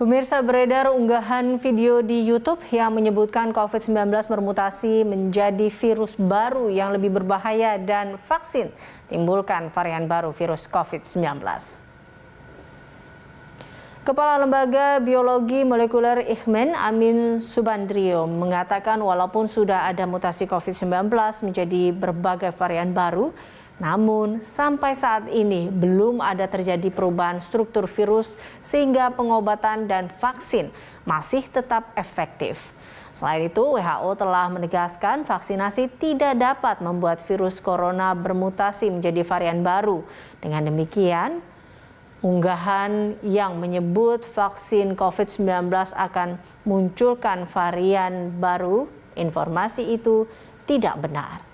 Pemirsa beredar unggahan video di YouTube yang menyebutkan COVID-19 bermutasi menjadi virus baru yang lebih berbahaya dan vaksin timbulkan varian baru virus COVID-19. Kepala Lembaga Biologi Molekuler Ikhmen Amin Subandrio mengatakan walaupun sudah ada mutasi COVID-19 menjadi berbagai varian baru, namun, sampai saat ini belum ada terjadi perubahan struktur virus sehingga pengobatan dan vaksin masih tetap efektif. Selain itu, WHO telah menegaskan vaksinasi tidak dapat membuat virus corona bermutasi menjadi varian baru. Dengan demikian, unggahan yang menyebut vaksin COVID-19 akan munculkan varian baru, informasi itu tidak benar.